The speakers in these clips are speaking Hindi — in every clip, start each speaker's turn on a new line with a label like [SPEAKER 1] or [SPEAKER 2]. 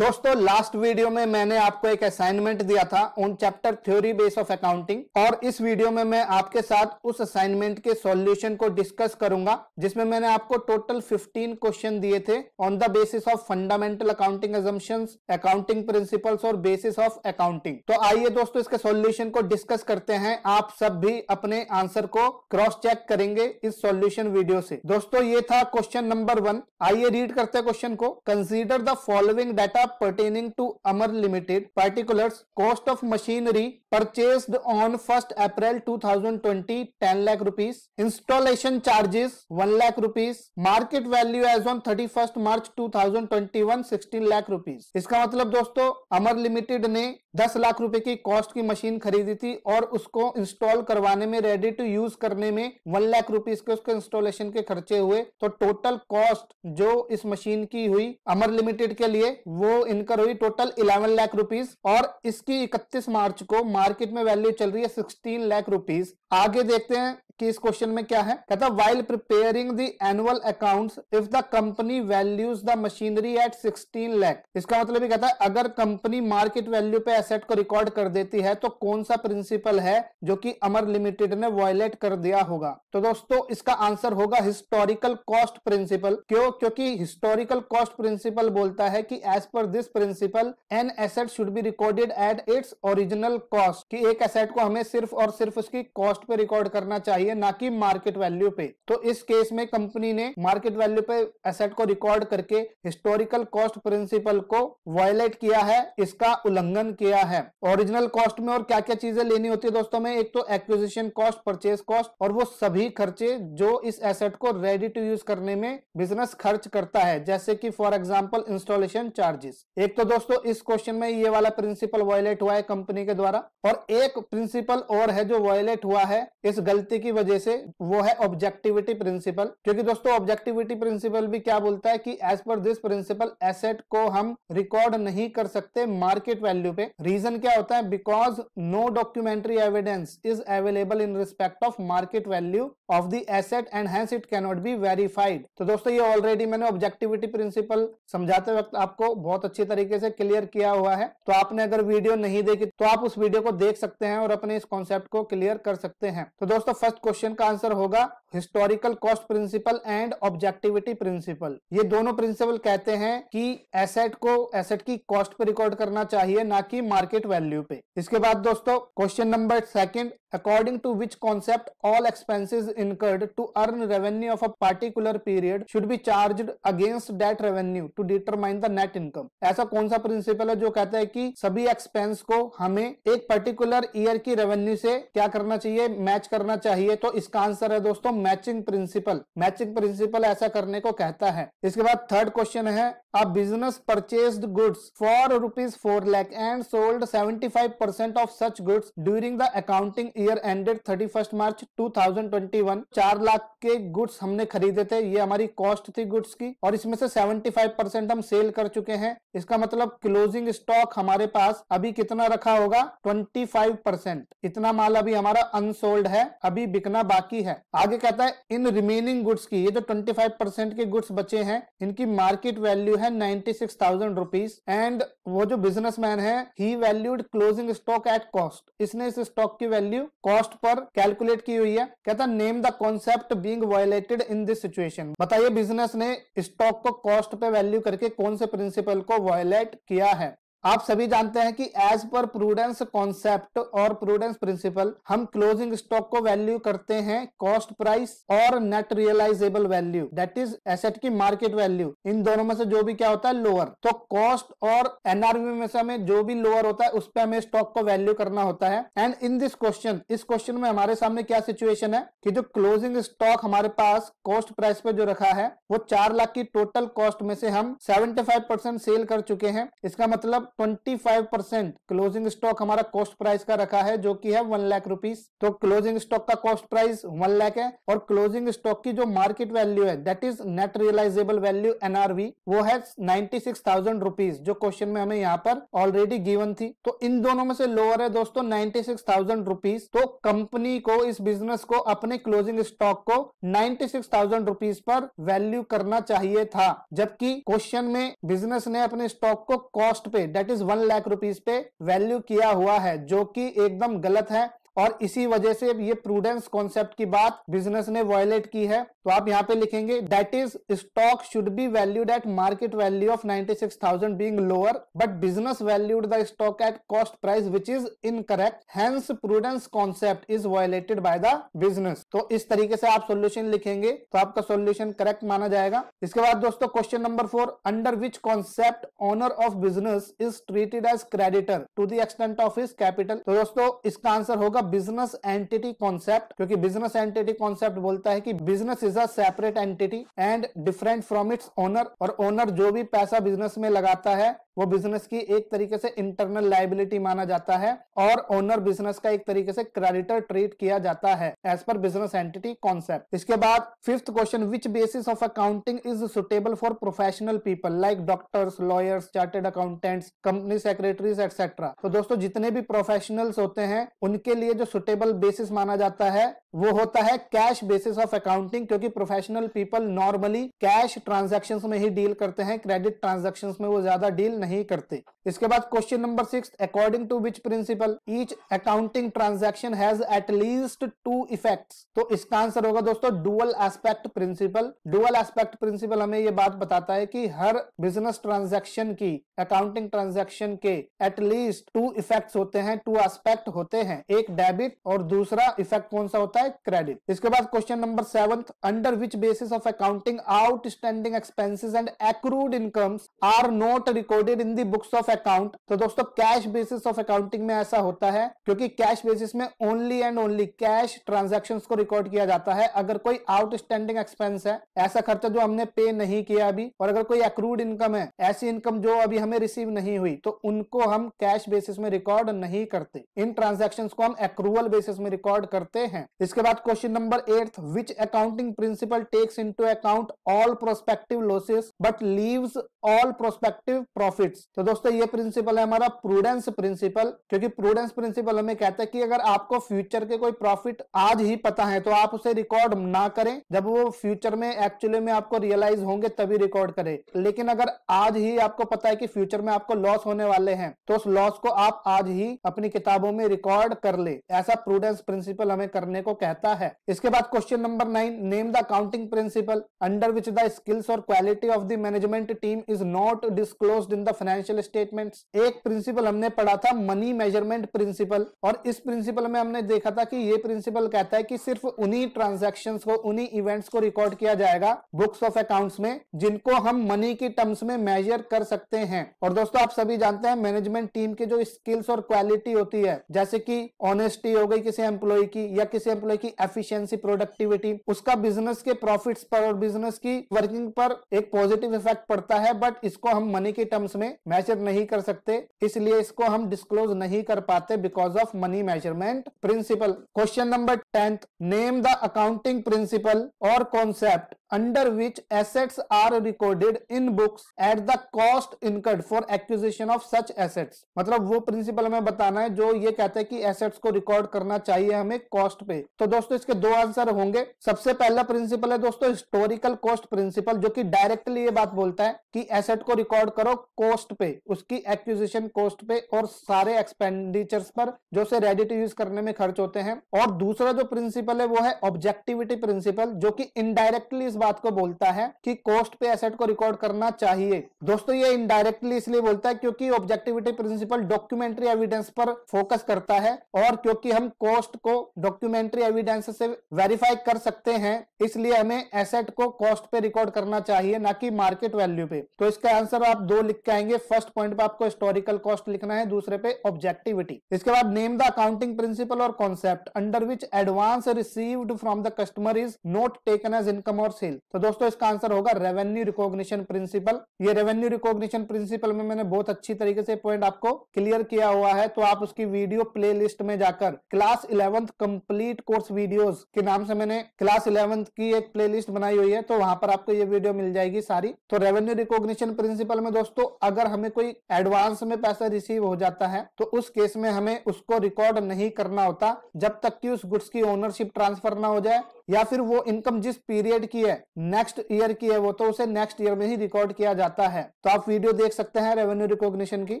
[SPEAKER 1] दोस्तों लास्ट वीडियो में मैंने आपको एक असाइनमेंट दिया था on chapter theory base of accounting और इस वीडियो में मैं आपके साथ उस असाइनमेंट के सॉल्यूशन को डिस्कस करूंगा जिसमें मैंने आपको टोटल 15 क्वेश्चन दिए थे on the basis of fundamental accounting assumptions accounting principles और बेसिस ऑफ अकाउंटिंग तो आइए दोस्तों इसके सोल्यूशन को डिस्कस करते हैं आप सब भी अपने आंसर को क्रॉस चेक करेंगे इस सोल्यूशन वीडियो से दोस्तों ये था क्वेश्चन नंबर वन आइए रीड करते क्वेश्चन को consider the following data pertaining to Amar Limited, particulars, cost of machinery purchased on 1st April 2020 10 lakh rupees, installation charges 1 lakh rupees, market value as on 31st March 2021 16 lakh rupees. इसका मतलब दोस्तों अमर लिमिटेड ने 10 लाख रुपए की कॉस्ट की मशीन खरीदी थी और उसको इंस्टॉल करवाने में रेडी टू यूज करने में 1 लाख रुपीस के उसके इंस्टॉलेशन के खर्चे हुए तो टोटल कॉस्ट जो इस मशीन की हुई अमर लिमिटेड के लिए वो इनकर हुई टोटल 11 लाख रुपीस और इसकी 31 मार्च को मार्केट में वैल्यू चल रही है 16 लाख रुपीस आगे देखते हैं कि इस क्वेश्चन में क्या है कहता while preparing the annual accounts if the company values the machinery at 16 lakh इसका मतलब ये कहता है अगर कंपनी मार्केट वैल्यू पे एसेट को रिकॉर्ड कर देती है तो कौन सा प्रिंसिपल है जो कि अमर लिमिटेड ने वॉयलेट कर दिया होगा तो दोस्तों इसका आंसर होगा हिस्टोरिकल कॉस्ट प्रिंसिपल क्यों क्योंकि हिस्टोरिकल कॉस्ट प्रिंसिपल बोलता है की as per per this principle an asset should be recorded at its original cost कि एक एसेट को हमें सिर्फ और सिर्फ उसकी कॉस्ट पे रिकॉर्ड करना चाहिए ना कि मार्केट वैल्यू पे तो इस केस में कंपनी ने मार्केट वैल्यू पे एसेट को रिकॉर्ड करके हिस्टोरिकल कॉस्ट प्रिंसिपल को वायलेट किया है इसका उल्लंघन किया है ओरिजिनल कॉस्ट में और क्या क्या चीजें लेनी होती है दोस्तों में एक तो एक्विजिशन कॉस्ट परचेज कॉस्ट और वो सभी खर्चे जो इस एसेट को रेडी टू यूज करने में बिजनेस खर्च करता है जैसे कि for example installation charges charges एक तो दोस्तों इस क्वेश्चन में ये वाला प्रिंसिपल वायलेट हुआ है कंपनी के द्वारा और एक प्रिंसिपल और है जो वायलेट हुआ है इस गलती की वजह से वो है ऑब्जेक्टिविटी प्रिंसिपल क्योंकि दोस्तों ऑब्जेक्टिविटी प्रिंसिपल भी क्या बोलता है कि एज पर दिस प्रिंसिपल एसेट को हम रिकॉर्ड नहीं कर सकते मार्केट वैल्यू पे रीजन क्या होता है because no documentary evidence is available in respect of market value of the asset and hence it cannot be verified तो दोस्तों ये ऑलरेडी मैंने ऑब्जेक्टिविटी प्रिंसिपल समझाते वक्त आपको बहुत बहुत अच्छी तरीके से क्लियर किया हुआ है तो आपने अगर वीडियो नहीं देखी तो आप उस वीडियो को देख सकते हैं और अपने इस कॉन्सेप्ट को क्लियर कर सकते हैं तो दोस्तों फर्स्ट क्वेश्चन का आंसर होगा historical cost principle and objectivity principle ये दोनों प्रिंसिपल कहते हैं कि एसेट को एसेट की कॉस्ट पे रिकॉर्ड करना चाहिए ना कि मार्केट वैल्यू पे इसके बाद दोस्तों question number second according to which concept all expenses incurred to earn revenue of a particular period should be charged against that revenue to determine the net income ऐसा कौन सा प्रिंसिपल है जो कहता है कि सभी एक्सपेंस को हमें एक पर्टिकुलर ईयर की रेवेन्यू से क्या करना चाहिए मैच करना चाहिए तो इसका आंसर है दोस्तों मैचिंग प्रिंसिपल मैचिंग प्रिंसिपल ऐसा करने को कहता है इसके बाद थर्ड क्वेश्चन है a business purchased goods for rupees 4 lakh and sold 75% of such goods during the accounting year ended 31st March 2021 चार लाख के गुड्स हमने खरीदे थे ये हमारी कॉस्ट थी गुड्स की और इसमें से 75% हम सेल कर चुके हैं इसका मतलब क्लोजिंग स्टॉक हमारे पास अभी कितना रखा होगा 25% इतना माल अभी हमारा अनसोल्ड है अभी बिकना बाकी है आगे कहता है इन रिमेनिंग गुड्स की ये जो 25% के गुड्स बचे हैं इनकी मार्केट वैल्यू है है ninety six thousand rupees and वो जो बिजनेसमैन है ही valued closing stock at cost इसने इस स्टॉक की वैल्यू कॉस्ट पर कैलकुलेट की हुई है कहता name the concept being violated in this situation बताइए बिजनेस ने स्टॉक को कॉस्ट पे वैल्यू करके कौन से प्रिंसिपल को वायोलेट किया है आप सभी जानते हैं कि एज पर प्रूडेंस कॉन्सेप्ट और प्रूडेंस प्रिंसिपल हम क्लोजिंग स्टॉक को वैल्यू करते हैं कॉस्ट प्राइस और net realizable value that is asset की मार्केट वैल्यू इन दोनों में से जो भी क्या होता है लोअर तो कॉस्ट और एनआरवी में से हमें जो भी लोअर होता है उस पर हमें स्टॉक को वैल्यू करना होता है एंड इन दिस क्वेश्चन इस क्वेश्चन में हमारे सामने क्या सिचुएशन है की जो क्लोजिंग स्टॉक हमारे पास कॉस्ट प्राइस पे जो रखा है वो चार लाख की टोटल कॉस्ट में से हम सेवेंटी सेल कर चुके हैं इसका मतलब 25 परसेंट क्लोजिंग स्टॉक हमारा कॉस्ट प्राइस का रखा है जो कि है वन लाख रुपीज तो क्लोजिंग स्टॉक का कॉस्ट प्राइस वन लाख है और क्लोजिंग स्टॉक की जो मार्केट वैल्यू है that is net realizable value NRV वो है नाइन्टी सिक्स थाउजेंड रुपीज जो क्वेश्चन में हमें यहाँ पर ऑलरेडी गिवन थी तो इन दोनों में से लोअर है दोस्तों नाइन्टी सिक्स थाउजेंड रुपीज तो कंपनी को इस बिजनेस को अपने क्लोजिंग स्टॉक को नाइन्टी सिक्स थाउजेंड रुपीज पर वैल्यू करना चाहिए था जबकि क्वेश्चन में बिजनेस ने अपने स्टॉक को कॉस्ट पे that is one lakh rupees पे वैल्यू किया हुआ है जो कि एकदम गलत है और इसी वजह से ये प्रूडेंस कॉन्सेप्ट की बात बिजनेस ने वॉयलेट की है तो आप यहाँ पे लिखेंगे that is stock should be valued at market value of 96,000 being lower but business valued the stock at cost price which is incorrect hence prudence concept is violated by the business तो इस तरीके से आप सोल्यूशन लिखेंगे तो आपका सोल्यूशन करेक्ट माना जाएगा इसके बाद दोस्तों question number four under which concept owner of business is treated as creditor to the extent of is capital तो दोस्तों इसका आंसर होगा बिजनेस एंटिटी कॉन्सेप्ट क्योंकि बिजनेस एंटिटी कॉन्सेप्ट बोलता है कि business is a separate entity and different from its owner और ओनर जो भी पैसा बिजनेस में लगाता है वो बिजनेस की एक तरीके से इंटरनल लाइबिलिटी माना जाता है और ओनर बिजनेस का एक तरीके से क्रेडिटर ट्रीट किया जाता है as per business entity concept इसके बाद fifth question which basis of accounting is suitable for professional people like doctors lawyers chartered accountants company secretaries etcetera तो दोस्तों जितने भी प्रोफेशनल्स होते हैं उनके लिए जो सुटेबल बेसिस माना जाता है वो होता है कैश बेसिस ऑफ अकाउंटिंग क्योंकि professional people normally cash transaction में ही डील करते हैं क्रेडिट ट्रांजेक्शन में वो ज्यादा डील नहीं नहीं करते इसके बाद question number six according to which principle each accounting transaction has at least two effects तो इसका आंसर होगा दोस्तों dual aspect principle dual aspect principle हमें ये बात बताता है कि हर बिजनेस ट्रांजेक्शन की अकाउंटिंग ट्रांजेक्शन के एटलीस्ट टू इफेक्ट होते हैं टू एस्पेक्ट होते हैं एक डेबिट और दूसरा इफेक्ट कौन सा होता है क्रेडिट इसके बाद question number seven under which basis of accounting outstanding expenses and accrued incomes are not recorded in the books of account तो दोस्तों कैश बेसिस ऑफ अकाउंटिंग में ऐसा होता है क्योंकि कैश बेसिस में only and only cash transaction को रिकॉर्ड किया जाता है अगर कोई आउटस्टैंडिंग एक्सपेंस है ऐसा खर्चा जो हमने पे नहीं किया अभी और अगर कोई अक्रूड इनकम है ऐसी इनकम जो अभी हमें रिसीव नहीं हुई तो उनको हम कैश बेसिस में रिकॉर्ड नहीं करते इन ट्रांजेक्शन को हम अक्रूवल बेसिस में रिकॉर्ड करते हैं इसके बाद question number eight which accounting principle takes in account all prospective losses but leave all prospective profit तो दोस्तों ये प्रिंसिपल है हमारा प्रूडेंस प्रिंसिपल क्योंकि प्रूडेंस प्रिंसिपल हमें कहता है कि अगर आपको फ्यूचर के कोई प्रॉफिट आज ही पता है तो आप उसे रिकॉर्ड ना करें जब वो फ्यूचर में एक्चुअली में आपको रियलाइज होंगे तभी रिकॉर्ड करें लेकिन अगर आज ही आपको पता है कि फ्यूचर में आपको लॉस होने वाले हैं तो उस लॉस को आप आज ही अपनी किताबों में रिकॉर्ड कर ले ऐसा प्रूडेंस प्रिंसिपल हमें करने को कहता है इसके बाद question number nine name the accounting principle under which the skills और quality of the management team is not disclose in the financial state statements एक प्रिंसिपल हमने पढ़ा था मनी मेजरमेंट प्रिंसिपल और इस प्रिंसिपल में हमने देखा था कि ये प्रिंसिपल कहता है कि सिर्फ उन्हीं ट्रांजैक्शंस को उन्हीं इवेंट्स को रिकॉर्ड किया जाएगा बुक्स ऑफ अकाउंट्स में जिनको हम मनी की टर्म्स में मेजर कर सकते हैं और दोस्तों आप सभी जानते हैं मैनेजमेंट टीम के जो स्किल्स और क्वालिटी होती है जैसे की ऑनेस्टी हो गई किसी एम्प्लॉय की या किसी एम्प्लॉय की एफिशियंसी प्रोडक्टिविटी उसका बिजनेस के प्रॉफिट पर और बिजनेस की वर्किंग पर एक पॉजिटिव इफेक्ट पड़ता है बट इसको हम मनी के टर्म्स में मेजर नहीं नहीं कर सकते इसलिए इसको हम डिस्क्लोज नहीं कर पाते because of money measurement principle question number tenth name the accounting principle और concept under which assets are recorded in books at the cost incurred for acquisition of such assets मतलब वो प्रिंसिपल हमें बताना है जो ये कहते हैं कि एसेट्स को रिकॉर्ड करना चाहिए हमें कॉस्ट पे तो दोस्तों इसके दो आंसर होंगे सबसे पहला प्रिंसिपल है दोस्तों हिस्टोरिकल कॉस्ट प्रिंसिपल जो कि डायरेक्टली ये बात बोलता है कि एसेट को रिकॉर्ड करो कॉस्ट पे उसकी एक्विजिशन कॉस्ट पे और सारे एक्सपेंडिचर पर जो से रेडिट यूज करने में खर्च होते हैं और दूसरा जो प्रिंसिपल है वो है ऑब्जेक्टिविटी प्रिंसिपल जो की इनडायरेक्टली बात को बोलता है कि कॉस्ट पे एसेट को रिकॉर्ड करना चाहिए दोस्तों ये इनडायरेक्टली इसलिए बोलता है क्योंकि ऑब्जेक्टिविटी प्रिंसिपल डॉक्यूमेंट्री एविडेंस पर फोकस करता है और क्योंकि हम कॉस्ट को डॉक्यूमेंट्री एविडेंस से वेरीफाई कर सकते हैं इसलिए हमें एसेट को कॉस्ट पे रिकॉर्ड करना चाहिए ना कि मार्केट वैल्यू पे तो इसका आंसर आप दो लिख के आएंगे फर्स्ट पॉइंट पे आपको हिस्टोरिकल कॉस्ट लिखना है दूसरे पे ऑब्जेक्टिविटी इसके बाद नेम द अकाउंटिंग प्रिंसिपल और concept under which advance received from the customer is not taken as income और सेल सेल तो दोस्तों इसका आंसर होगा रेवेन्यू रिकॉग्निशन प्रिंसिपल ये रेवेन्यू रिकॉग्निशन प्रिंसिपल में मैंने बहुत अच्छी तरीके से पॉइंट आपको क्लियर किया हुआ है तो आप उसकी वीडियो प्लेलिस्ट में जाकर class eleventh complete course videos के नाम से मैंने क्लास इलेवंथ की एक प्ले बनाई हुई है तो वहां पर आपको ये वीडियो मिल जाएगी सारी तो रेवेन्यू रिकॉग्निशन प्रिंसिपल में दोस्तों अगर हमें कोई एडवांस में पैसा रिसीव हो जाता है तो उस केस में हमें उसको रिकॉर्ड नहीं करना होता जब तक कि उस गुड्स की ओनरशिप ट्रांसफर ना हो जाए या फिर वो इनकम जिस पीरियड की है नेक्स्ट ईयर की है वो तो उसे नेक्स्ट ईयर में ही रिकॉर्ड किया जाता है तो आप वीडियो देख सकते हैं रेवेन्यू रिकॉग्निशन की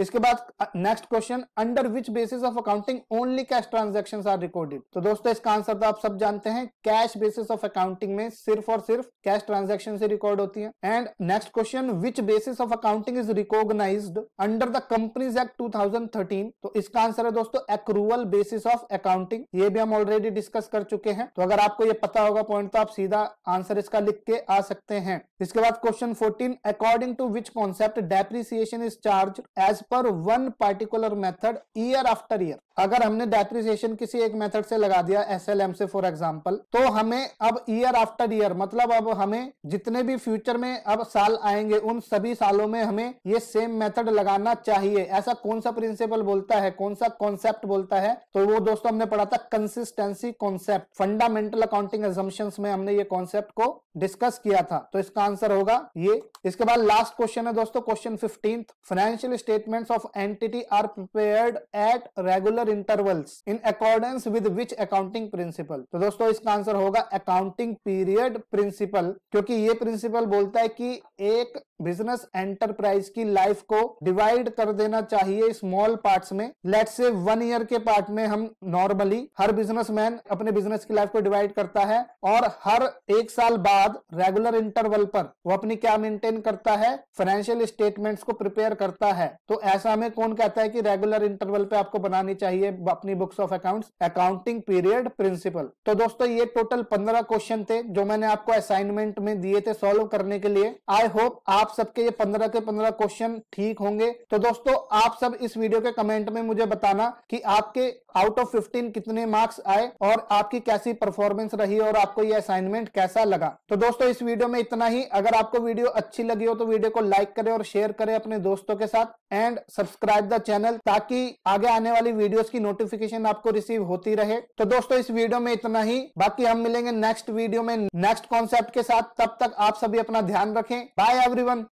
[SPEAKER 1] इसके बाद next question under which basis of accounting only cash transaction are recorded तो दोस्तों इसका आंसर तो आप सब जानते हैं कैश बेसिस ऑफ अकाउंटिंग में सिर्फ और सिर्फ कैश ट्रांजेक्शन से रिकॉर्ड होती है and next question which basis of accounting is recognise under the companies act two तो इसका आंसर है दोस्तों एक्रूवल बेसिस ऑफ अकाउंटिंग ये भी हम ऑलरेडी डिस्कस कर चुके हैं तो अगर आपको ये पता होगा पॉइंट तो आप सीधा आंसर इसका लिख के आ सकते हैं इसके बाद question fourteen according to which concept depreciation is charge as per one particular method year after year अगर हमने डेप्रिसिएशन किसी एक मेथड से लगा दिया एम से फॉर एग्जाम्पल तो हमें अब ईयर आफ्टर ईयर मतलब अब हमें जितने भी फ्यूचर में अब साल आएंगे उन सभी सालों में हमें ये सेम मेथड लगाना चाहिए ऐसा कौन सा प्रिंसिपल बोलता है कौन सा कॉन्सेप्ट बोलता है तो वो दोस्तों हमने पढ़ा था consistency concept fundamental accounting assumption में हमने ये कॉन्सेप्ट को डिस्कस किया था तो इसका आंसर होगा ये इसके बाद लास्ट क्वेश्चन है दोस्तों question fifteenth financial statements of entity are prepared at regular intervals in accordance with which accounting principle तो दोस्तों इसका आंसर होगा अकाउंटिंग पीरियड प्रिंसिपल क्योंकि ये प्रिंसिपल बोलता है कि एक बिजनेस एंटरप्राइज की लाइफ को डिवाइड कर देना चाहिए स्मॉल पार्ट्स में लेट से वन ईयर के पार्ट में हम नॉर्मली हर बिजनेसमैन अपने बिजनेस की लाइफ को डिवाइड करता है और हर एक साल बाद रेगुलर इंटरवल पर वो अपनी क्या मेंटेन करता है फाइनेंशियल स्टेटमेंट्स को प्रिपेयर करता है तो ऐसा में कौन कहता है कि रेगुलर इंटरवल पे आपको बनानी चाहिए चाहिए अपनी books of accounts accounting period principle तो दोस्तों ये टोटल पंद्रह क्वेश्चन थे जो मैंने आपको असाइनमेंट में दिए थे सॉल्व करने के लिए आई होप आप सबके ये पंद्रह के पंद्रह क्वेश्चन ठीक होंगे तो दोस्तों आप सब इस वीडियो के कमेंट में मुझे बताना कि आपके आउट ऑफ फिफ्टीन कितने मार्क्स आए और आपकी कैसी परफॉर्मेंस रही और आपको ये असाइनमेंट कैसा लगा तो दोस्तों इस वीडियो में इतना ही अगर आपको वीडियो अच्छी लगी हो तो वीडियो को लाइक करें और शेयर करें अपने दोस्तों के साथ एंड सब्सक्राइब द चैनल ताकि आगे आने वाली वीडियो वीडियोस की नोटिफिकेशन आपको रिसीव होती रहे तो दोस्तों इस वीडियो में इतना ही बाकी हम मिलेंगे नेक्स्ट वीडियो में नेक्स्ट कॉन्सेप्ट के साथ तब तक आप सभी अपना ध्यान रखें बाय एवरीवन